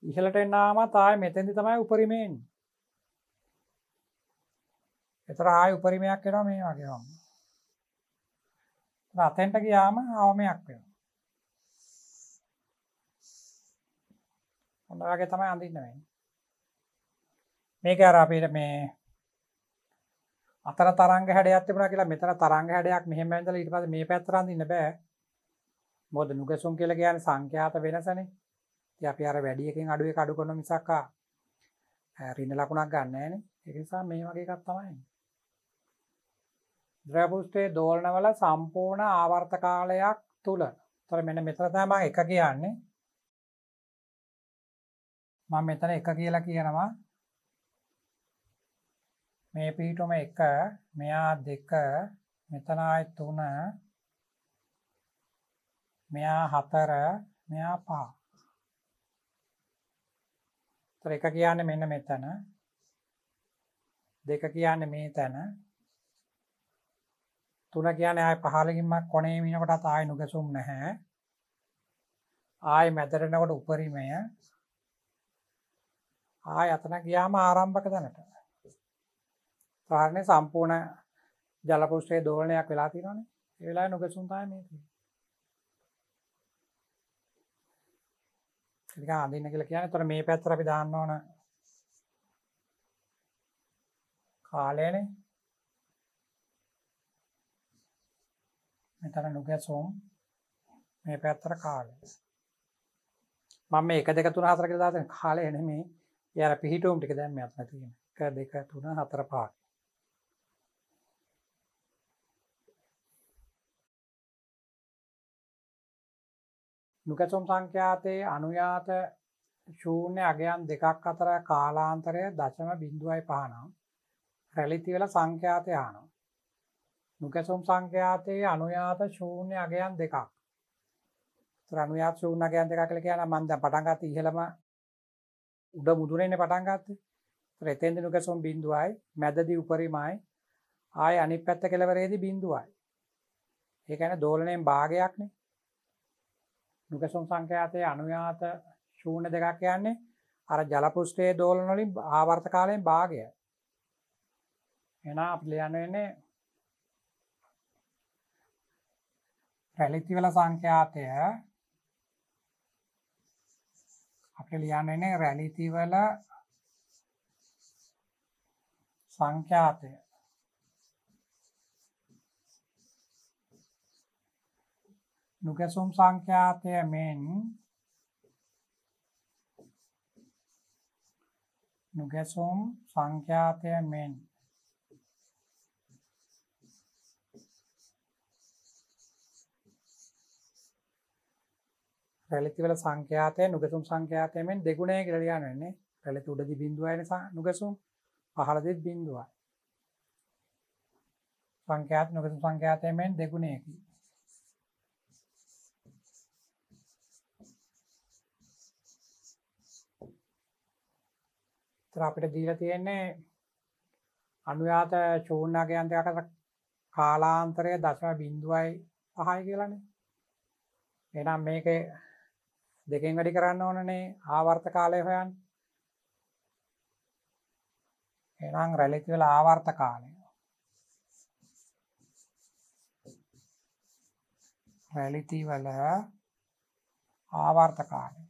ඉහලට එන්නාම තාය මෙතැදි තමයි උපරිමයෙන් එතර ආය උපරිමයක් කෙනවා මේ වගේවා අතෙන්ට ගියාම අවමයක් වෙන ඔන්නගේ තමයි අඳින්නවෙන් මේක අර අපිට මේ අතර තරග හැඩයක් තිබුණා කියලා මෙතන තරංග හැඩයක් මෙහෙම ඇඳලා ඊට පස්සේ මේ පැත්තට අඳින්න බෑ මොකද නුගසුම් කියලා කියන්නේ සංඛ්‍යාත වෙනසනේ ඉතින් අපි අර වැඩි එකෙන් අඩු එක අඩු කරන මිසක් ආ ඍණ ලකුණක් ගන්න නැහැනේ. ඒක නිසා මේ වගේ එකක් තමයි. ද්‍රවපුෂ්ඨයේ දෝලනවල සම්පූර්ණ ආවර්ත කාලයක් තුල. ඒතර මෙන්න මෙතන තමයි එක කියන්නේ. මම මෙතන එක කියලා කියනවා. මේ පිටුම එක, මෙයා දෙක, මෙතන ආයෙත් තුන, මෙයා හතර, මෙයා පහ. තර එක කියන්න මෙන්න මෙතැන දෙක කියන්න මේ තැන තුන කියන අය පහලකින්මක් කොනේ මිනකොටත් ආය නුගැසුම් නැහැ ආය මැදරෙනකොට උපරිමය ආය අතන ගියාම ආරම්භක දැනට ප්‍රාණය සම්පූර්ණ ජලපෘෂ්ටය දෝලනයක් වෙලා තිරනේ වෙලා නුගැසුන්තාය මේ නිකන් අඳින්න කියලා කියන්නේ. ඒතර මේ පැත්තට අපි දාන්න ඕන කාලයනේ. මෙතන නුගැසෝම් මේ පැත්තට කාලය. මම මේ 1 2 3 4 කියලා දාතන කාලය නෙමෙයි. යාර පිහිටෝම් ටික දැම්මේ අත්න තියෙන. 1 2 3 4 5 යුගසොම් සංඛ්‍යාතයේ අනුයාත ශූන්‍ය අගයන් දෙකක් අතර කාලාන්තරය දශම බිඳුවයි පහනම් රැලිතිවල සංඛ්‍යාතය ආනවා. නුකැසුම් සංඛ්‍යාතයේ අනුයාත ශූන්‍ය අගයන් දෙකක්. අනුයාත ශූන්‍ය අගයන් දෙකක් කියලා කියන මම දැන් පටන් ගත්ත ඉහළම උඩ මුදුනේනේ පටන් ගත්තේ. ඒතර එතෙන්දී නුකැසුම් බිඳුවයි මැදදී උපරිමයි ආය අනිත් පැත්ත කෙළවරේදී බිඳුවයි. ඒ කියන්නේ දෝලණයෙන් භාගයක්නේ. නුකසුම් සංඛ්‍යාතයේ අනුයාත ශූන්‍ය දෙකක් කියන්නේ අර ජලපෘෂ්ඨයේ දෝලන වලින් ආවර්ත කාලයෙන් භාගය. එහෙනම් අපිට ලියන්න වෙන්නේ රැලිතිවල සංඛ්‍යාතය අපිට ලියන්න වෙන්නේ රැලිතිවල සංඛ්‍යාතය නුගැසුම් සංඛ්‍යාතය මෙන් නුගැසුම් සංඛ්‍යාතය මෙන් පැලිතිවල සංඛ්‍යාතය නුගැසුම් සංඛ්‍යාතය මෙන් දෙගුණය කියලා ලියන්න වෙන්නේ පැලිත උඩදි බිඳුවයි නුගැසුම් පහළදිත් බිඳුවයි සංඛ්‍යාත නුගැසුම් සංඛ්‍යාතය මෙන් දෙගුණයකි තර අපිට දීල තියෙන්නේ අනුයාත චූර්ණාගයන්තයකට කාලාන්තරය දශම බින්දුවයි පහයි කියලන එනම් මේක දෙකෙන් වැඩි කරන්න ඕනනේ ආවර්ත කාලය හොයන් එනම් රැලිතිවල ආවර්ත කාලය රැලිතිවල ආවර්ත කාලය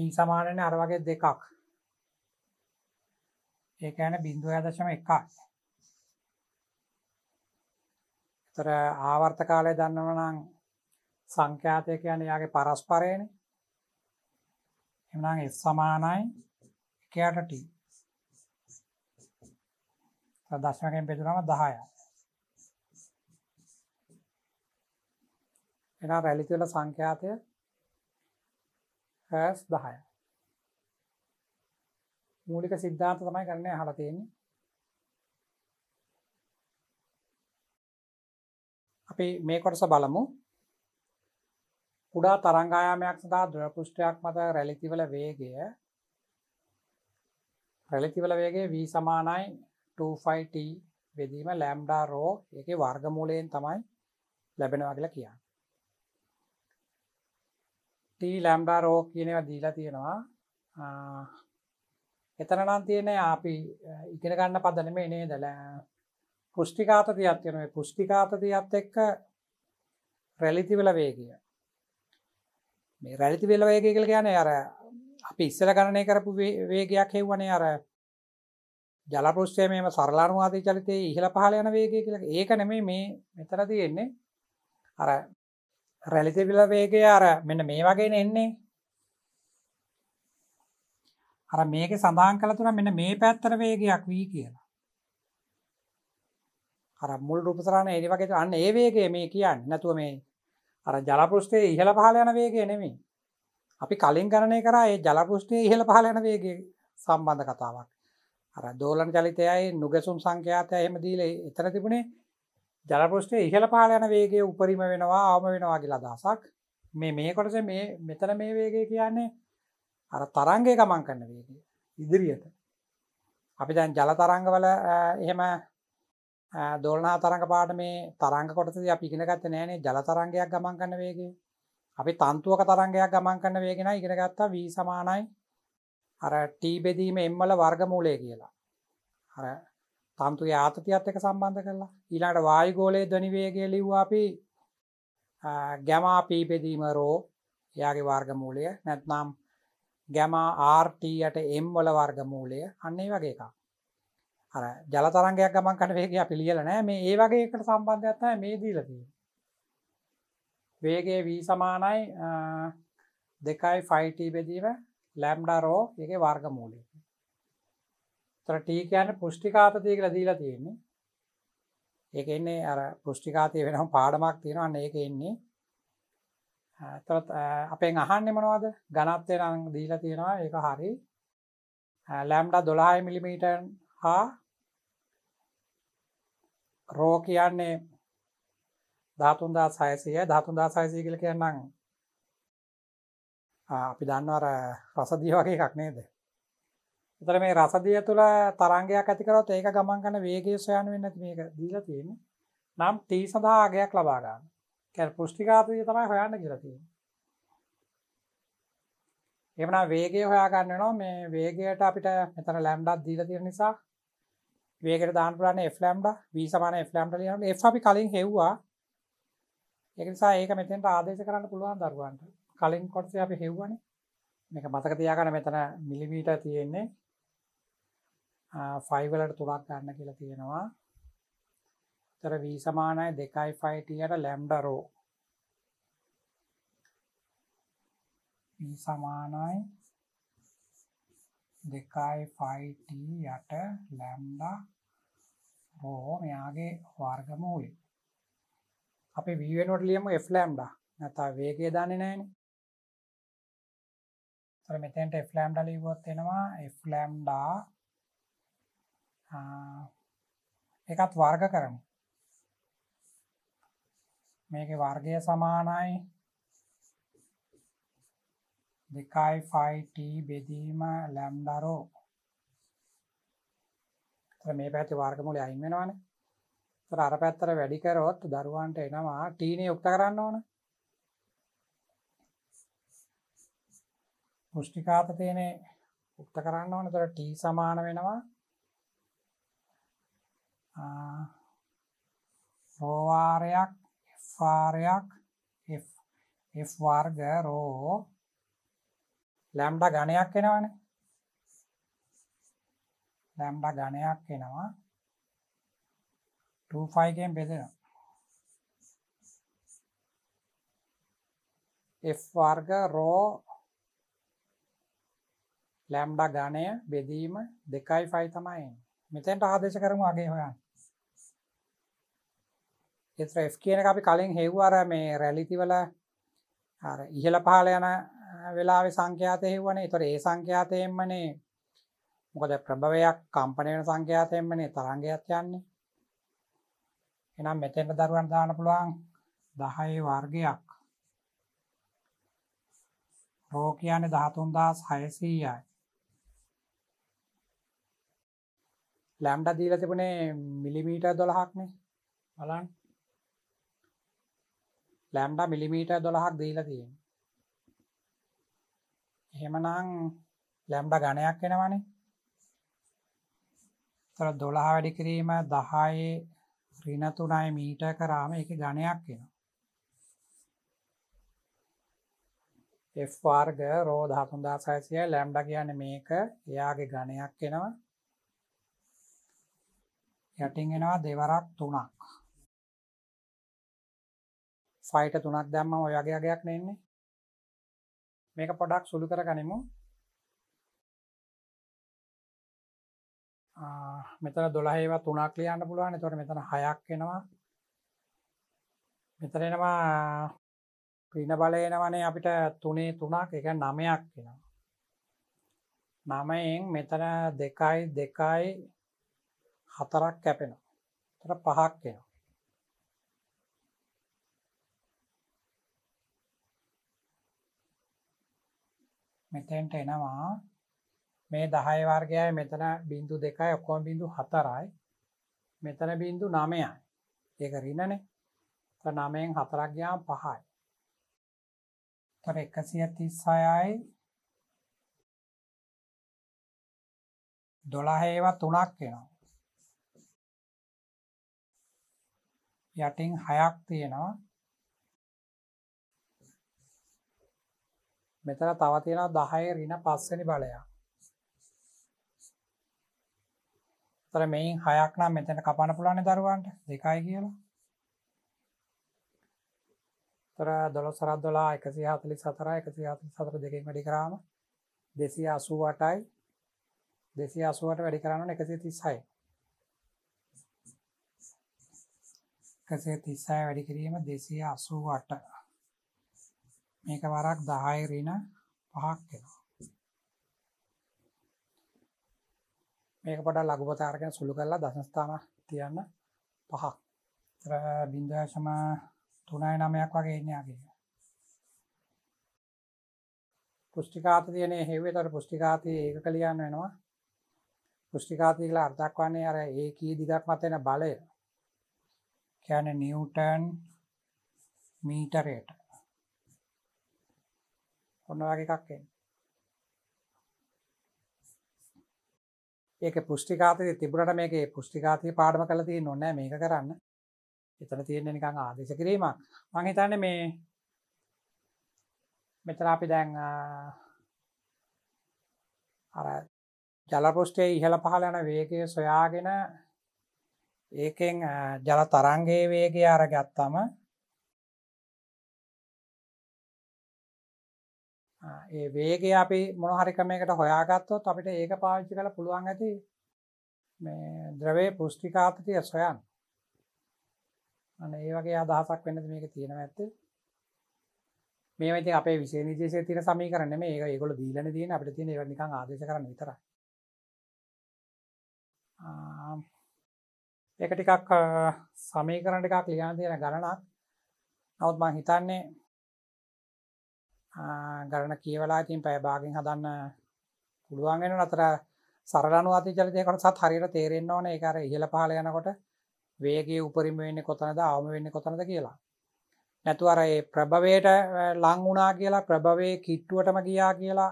ඉන් සමානන අර වගේ දෙකක් ඒක ඇන බිින්දුවය දශම එකක් තර ආවර්ත කාලය දන්නවනං සංඛ්‍යාතය කියන යාගේ පරස්පරයන එමනං එ සමානයි එකයටට දශමකෙන් පෙතුනම දහය එනා පැලිතුල සංඛ්‍යාතය පැස් දහය මූලික සිද්ධාන්ත තමයි කරන්න හලතියන්නේ අපි මේ කොටස බලමු කුඩා තරංගායාමයක් සඳහා දුරපෘෂ්ටයක් මත රැලිතිවල වේගය රැලිතිවල වේගේ වී සමානයි 2ෆයිට වෙදීම ලෑම්ඩා රෝ එක වර්ගමූලයෙන් තමයි ලැබෙනවා කියලා කියන්න තී ලැම්බා රෝ කියනව දීලා තියෙනවා එතනනම් තියෙන අපි ඉගෙන ගන්න පදනම එනේ දල පෘෂ්ටිකාතතියක් තියෙන පෘෂ්ටිකාතතියත් එක්ක රැලිතිවල වේගය මේ රැලිතිවෙල වේගය කියල කියන අර අපි ඉස්සල ගණනය කරපු වේගයක් හෙව්වනේ අර ජලපෘෂ්ටය මෙම සරලානුවාදී චලිතය ඉහළ පහල යන වේගය කියල ඒක නෙමේ මේ මෙතර තියෙන්නේ අර රැලිතිබිල වේගය අර මෙන්න මේ වගේන එන්නේ අර මේක සඳහන් කළ තුන මෙන්න මේ පැත්තර වේගයක් වී කියලා අර මුල් රූපසරණ ඒනි වගේ අන්න ඒ වේගේ මේ කියන්න නැතුව මේ අර ජලපෘෂ්ටේ ඉහළ පහල යන වේගේ නෙමේ අපි කලින් ගණනය කරා ඒ ජලපෘෂ්ටේ ඉහළ පහල යන වේගේ සම්බන්ධ කතාවක් අර දෝලන් චලිතයයි නුගසුම් සංඛ්‍යාතය එහෙම දීල එතර තිබුණේ ජලපෘෂ්ටය ඉහළ පහල යන වේගේ උපරිම වෙනවා අවම වෙනවා කියලා දසක් මේ මේකොටස මේ මෙතන මේ වේගේ කියන්නේ අර තරංගේ ගමන් කරන්න වේගේ ඉදිරියට අපි දැන් ජල තරංගවල එහෙම දොල්නා තරඟ පාට මේ තරංග කොටසද අපිගෙනගත්ත නෑනේ ජල තරංගයක් ගමන් කන්න වේගේ අපි තන්තුවක තරංගයක් ගමන් කන්න වේගෙන ඉගෙනගත්තා වී සමානයි අර ටී බෙදීම එම්මල වර්ගමූලය කියලා අර තන්තුගේ ආතතියත් එක සම්බන්ධ කරලා ඊළඟට වායු ගෝලයේ ධ්වනි වේගය ලිව්වා අපි ගැමා p බෙදීම රෝ එයාගේ වර්ගමූලය නැත්නම් ගැමා RT යට m වල වර්ගමූලය අන්න ඒ වගේ එකක්. අර ජල තරංගයක් ගමන් කරන වේගය අපි ලියලා නැහැ මේ ඒ වගේ එකට සම්බන්ධයක් තමයි මේ දීලා තියෙන්නේ. වේගය v සමානයි 2යි 5t බෙදීම ලැම්ඩා රෝ ඒකේ වර්ගමූලය. තොර ටී කියන්නේ පුෂ්ටිකාතතිය කියලා දීලා තියෙන්නේ. ඒක එන්නේ අර පුෂ්ටිකාතය වෙනම පාඩමක් තියෙනවා. අන්න ඒක එන්නේ. තොර අපෙන් අහන්නේ මොනවද? ඝනත්වය නම් දීලා තියෙනවා. ඒක හරි. ලැම්ඩා 12 මිලිමීටර් හා රෝ කියන්නේ ධාතුන්දා සයසය ධාතුන්දා සයසය කල කියන්නම් අපි දන්නවර රසදී වගේ එකක් නේද එතකොට මේ රසදිය තුල තරංගයක් ඇති කරොත් ඒක ගමන් කරන වේගය සොයන්න වෙන්නේ නැති මේක දීලා තියෙන්නේ. නම් t සඳහා අගයක් ලබා ගන්න. කියන්නේ පුෂ්ටිකාතය තමයි හොයන්න කියලා තියෙන්නේ. එමනම් වේගය හොයා ගන්න වෙනවා මේ වේගයට අපිට මෙතන ලැම්ඩාක් දීලා තියෙන නිසා වේගයට දාන්න පුළුවන් f ලැම්ඩා v සමාන f ලැම්ඩා ලියන්න f අපි කලින් හෙව්වා. ඒක නිසා ඒක මෙතෙන්ට ආදේශ කරන්න පුළුවන් දරුවන්ට. කලින් කොටසේ අපි හෙව්වනේ. මේක මතක තියාගන්න මෙතන මිලිමීටර් තියෙන්නේ ෆයිවලට තුළක් ගන්න කියලා තියෙනවා තර වී සමානයි දෙකයි ෆයිටයට ලැම්ඩරෝ සමානයි දෙකයි ෆයිට යට ලැම්ඩා රෝ මෙයාගේ වර්ගමූලි අපි වීුවෙනොට ලියම F ලෑම්ඩා නැතා වේගේ දන්නේ නෑන තර මෙතැන්ට F ලෑම්ඩ ලීවොත් එෙනවා F ලෑම්ඩා එකත් වර්ග කරමු මේක වර්ගය සමානයි දෙකයි ෆයිට බෙදීම ලැම්ඩරෝ මේ පැති වර්ගමුල අයිමෙනවාන තර අර පැත්තර වැඩිකරොත් දරුවන්ට එනවා ටීන යුක්ත කරන්න ඕන පුෘෂ්ටිකාත තියනේ උක්ත කරන්න ඕන තර ටී සමාන වෙනවා රෝවාරයක් ෆාරයක් F වර්ග රෝ ලැම්ඩ ගණයක් එනවන ලැම්ඩ ගණයක් එනවා 25ගෙන් බෙදෙන F වර්ග රෝ ලැම්ඩ ගණය බෙදීම දෙකයි ෆයි තමයි මෙතැන්ට ආදේශ කරමු අගේ හොයන්න එතර F කියන අපි කලින් හෙව්වර මේ රැලිතිවල ඉහළ පහල යන වෙලාවෙ සංඛ්‍යාතය හෙවනේ තොර ඒ සංඛ්‍යාතයෙන්මනේ මොකද ප්‍රභවයක් කම්පනය වෙන සංඛ්‍යාතයෙන්මනේ තරංගයක් යන්නේ එනම් මෙතෙන්ට දරුවන් දාන පුළුවන් දහයේ වර්ගයක් රෝ කියන්නේ දහතුන්දස් හයසීයයි ලැම්ඩ දීල තිබුණේ මිලිමීට දොළහක්නේ බලන් ලැම්ඩා මිලිමීට දොළහක් දීලා තියෙන එහෙමනං ලැම්ඩ ගණයක් වෙනවනේ තර දොළහ වැඩි කිරීම දහයේ රිනතුනයි මීට කරාම එක ගණයක් වෙන එවාර්ග රෝධ හතුන්දා සයිසිය ලැම්ඩ කියන මේක එයාගේ ගණයක් එෙනවා යටින් එෙනවා දෙවරක් තුනක් ෆයිට තුනක් දැම්ම ඔය වගේ අගයක් නෙන්නේ මේක පොඩක් සුළු කර ගනිමු මෙතන දොළහේවා තුනක් ලියන්න පුළුවන් තොට මෙතන හයක් එෙනවා මෙතරෙනවා ප්‍රීණ බලයනවනේ අපිට තුනේ තුනක් එක නමයක් එෙනවා නමයෙන් මෙතන දෙකයි දෙකයි හතරක් කැපෙනවා තර පහක් එෙනවා මෙතෙන්ට එනවා මේ දහය වර්ගයයි මෙතන බින්දු දෙකයි ඔක්කොම බිඳු හතරයි මෙතන බින්දු නමයයි ඒක රිනනේ නමයෙන් හතරක් ගයාම පහයි තොර එකසිය තිස්සයයි දොළහේවා තුනක් වෙනවා යටින් හයක් තියෙනවා මෙතන තව තියෙනවා 10 ඍණ 5 වෙනි බලයක්. ඒතර මේන් 6ක් නම් මෙතන කපන්න පුළුවන් දරුවන්ට 2යි කියලා. ඒතර 12 හරක් 12 144 144 දෙකෙන් වැඩි කරාම 288යි 288ට වැඩි කරන්න ඕනේ 136යි. 136 වැඩි කිරීම 288 මේක වරක් 10 ඍණ 5ක් වෙනවා. මේක පොඩක් ලඝුපත අරගෙන සුළු කරලා දශම ස්ථාන තියන්න 5ක්. ඒතර 0.39ක් වගේ ඉන්නේ අගේ. පුෂ්ටිකාත තියෙන හේවෙතර පුෂ්ටිකාතයේ ඒකක ලියන්න වෙනවා. පුෂ්ටිකාතය කියලා අර්ථයක් වන්නේ අර ඒකී දිගක් මත එන බලය. කියන්නේ නිව්ටන් මීටරයට. ඔන්න වගේ එකක් එන්න. ඒක පුෂ්ටිකාතය තිබුණට මේක පුෂ්ටිකාතිය පාඩම කළ තිය නොන්නෑ මේක කරන්න එතන තියෙන නිකං ආදේශ කිරීමක් මං හිතන්න මේ මෙතන අපි දැන් අර ජලපෘෂ්ටය ඉහළ පහල යන වේගය සොයාගෙන ඒකෙන් ජල තරන්ගේ වේගේ අර ගත්තම ඒ වේග අපි මොනහරිකමයකට හොයාගත්තොත් අපිට ඒක පාවිච්චි කළ පුළුවන් ඇති මේ ද්‍රවේ පුෘෂ්ටිකාතතිය සොයන් අන ඒ වගේ අදහසක් වෙන්නද මේක තියෙන ඇත්ත මේ ති අපේ විශේ නිදේශය තින සමී කරන මේ ඒ ගොල දීලන දීන අපට තින නික ආදේශ කරන විතර ඒක ටිකක් සමී කරන එකක් ලියන් තියෙන ගණනක් නවත් මං හිතන්නේ ගණන කියවලා ඉතින් පැය භාගෙන් හදන්න පුළුවන් වෙන අතර සරල අනුවාදී චලිතය කොටසත් හරියට තේරෙන්න ඕනේ ඒක අර ඉහළ පහළ යනකොට වේගයේ උපරිම වෙන්නේ කොතනද අවම වෙන්නේ කොතනද කියලා. නැතුව අර ඒ ප්‍රභවයට ලං වුණා කියලා ප්‍රභවයේ කිට්ටුවටම ගියා කියලා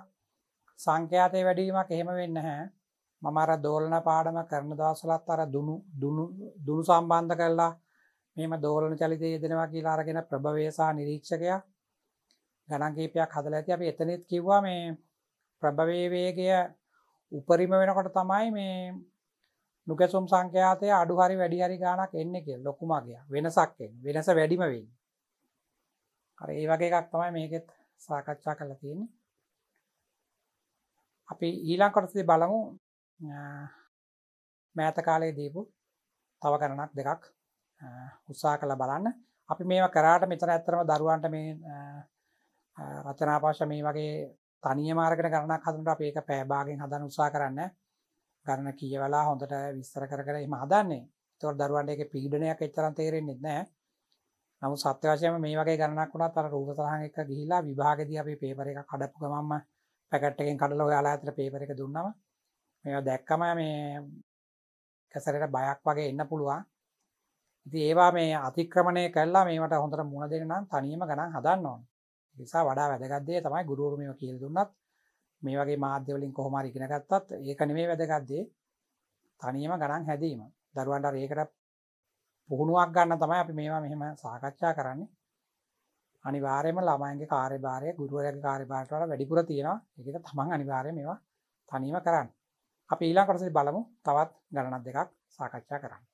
සංඛ්‍යාතේ වැඩිවීමක් එහෙම වෙන්නේ නැහැ. මම අර දෝලන පාඩම කරන දවස්වලත් අර දුනු දුනු දුනු සම්බන්ධ කරලා මෙහෙම දෝලන චලිතය යෙදෙනවා කියලා අරගෙන ප්‍රභවය සහ නිරීක්ෂකයා ගණන් කීපයක් හදලා ඇති අපි එතනෙත් කිව්වා මේ ප්‍රභවයේ වේගය උපරිම වෙනකොට තමයි මේ නුකැසුම් සංඛ්‍යාතය අඩු හරි වැඩි හරි ගාණක් එන්නේ කියලා ලොකු මගයක් වෙනසක් එන්නේ වෙනස වැඩිම වෙන්නේ. අර ඒ වගේ එකක් තමයි මේකෙත් සාකච්ඡා කරලා තියෙන්නේ. අපි ඊළඟ කොටසදී බලමු මෑත කාලයේ දීපු තව ගණනක් දෙකක් උත්සාහ කළ බලන්න. අපි මේවා කරාට මෙතන ඇත්තටම දරුවන්ට මේ රචනාපාශ මේ වගේ තනිය මාර්ගට ගණනක් හදනට අප ඒක පෑභාගෙන් හදන උත්සා කරන්න ගණන කියවලා හොඳට විස්තර කර කර එම හදන්නේ තොර දරුවන්ට එක පීඩනයක් එච්චරන් තේරෙන්නේ නැහැ නමු සත්‍ය වශයම මේ වගේ ගණනක් වුණා තර රූප සරහන් එක ගිහිලා විභාගෙදී අපි පේපර එක කඩපු ගමන්ම පැකට් එකෙන් කඩලා ඔයාලා අතර පේපර එක දුන්නම මේවා දැක්කම මේ කැසරට බයක් වගේ එන්න පුළුවන් ඉති ඒවා මේ අතික්‍රමණය කල්ලා මේට හොඳට මුණ දෙන්න තනියම ගණන් හදන්න ඕන නිසා වඩා වැදගත්දේ තමයි ගුරුවරුමය කියල දුන්නත් මේ වගේ මාධ්‍යවලින් කොහොමර ඉගෙනගත්තත් ඒකන මේ වැදගත්දේ තනියම ගරන් හැදීම දරුවන්ට ඒකට පුහුණුවක් ගන්න තමයි අපි මේවා මෙහෙම සාකච්ඡා කරන්නේ අනිවාරයම ළමයින්ගේ කාර්යභාරය ගුරුවරක කාර්යභාරටට වැඩිපුර තියෙනවා එක තමන් අනිවාරය මේවා තනීම කරන්න අපි ඊලා කරසේ බලමු තවත් ගණනත් දෙකක් සාකච්ඡා කරන්න